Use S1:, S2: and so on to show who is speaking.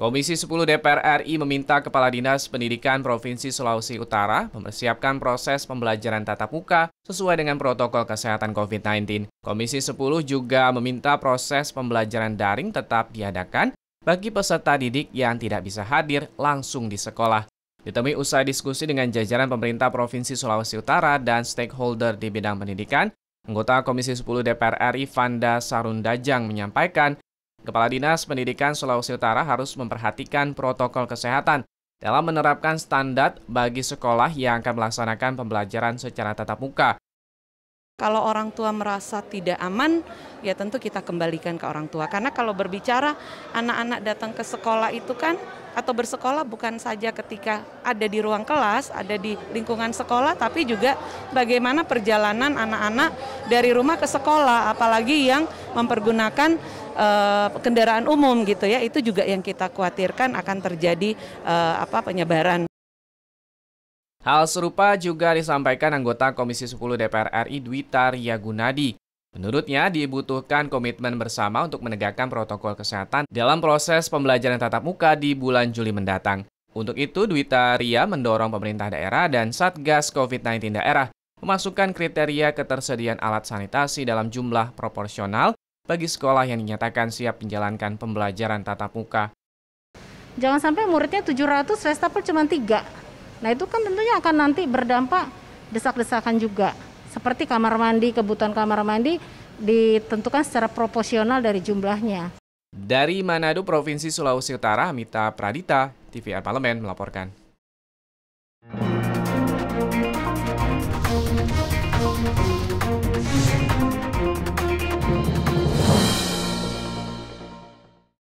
S1: Komisi 10 DPR RI meminta Kepala Dinas Pendidikan Provinsi Sulawesi Utara mempersiapkan proses pembelajaran tatap muka sesuai dengan protokol kesehatan COVID-19. Komisi 10 juga meminta proses pembelajaran daring tetap diadakan bagi peserta didik yang tidak bisa hadir langsung di sekolah. Ditemui usai diskusi dengan jajaran pemerintah Provinsi Sulawesi Utara dan stakeholder di bidang pendidikan, anggota Komisi 10 DPR RI Vanda Sarundajang menyampaikan Kepala Dinas Pendidikan Sulawesi Utara harus memperhatikan protokol kesehatan dalam menerapkan standar bagi sekolah yang akan melaksanakan pembelajaran secara tatap muka.
S2: Kalau orang tua merasa tidak aman, ya tentu kita kembalikan ke orang tua. Karena kalau berbicara anak-anak datang ke sekolah itu kan atau bersekolah bukan saja ketika ada di ruang kelas, ada di lingkungan sekolah, tapi juga bagaimana perjalanan anak-anak dari rumah ke sekolah, apalagi yang mempergunakan Eh, kendaraan umum gitu ya itu juga yang kita khawatirkan akan terjadi uh, apa penyebaran
S1: Hal serupa juga disampaikan anggota Komisi 10 DPR RI Dwi Tarya Gunadi. Menurutnya, dibutuhkan komitmen bersama untuk menegakkan protokol kesehatan dalam proses pembelajaran tatap muka di bulan Juli mendatang. Untuk itu, Dwi Tarya mendorong pemerintah daerah dan Satgas COVID-19 daerah memasukkan kriteria ketersediaan alat sanitasi dalam jumlah proporsional bagi sekolah yang dinyatakan siap menjalankan pembelajaran tatap muka.
S3: Jangan sampai muridnya 700, restapel cuma 3. Nah itu kan tentunya akan nanti berdampak desak-desakan juga. Seperti kamar mandi, kebutuhan kamar mandi ditentukan secara proporsional dari jumlahnya.
S1: Dari Manado, Provinsi Sulawesi Utara, Mita Pradita, TVR Parlemen melaporkan.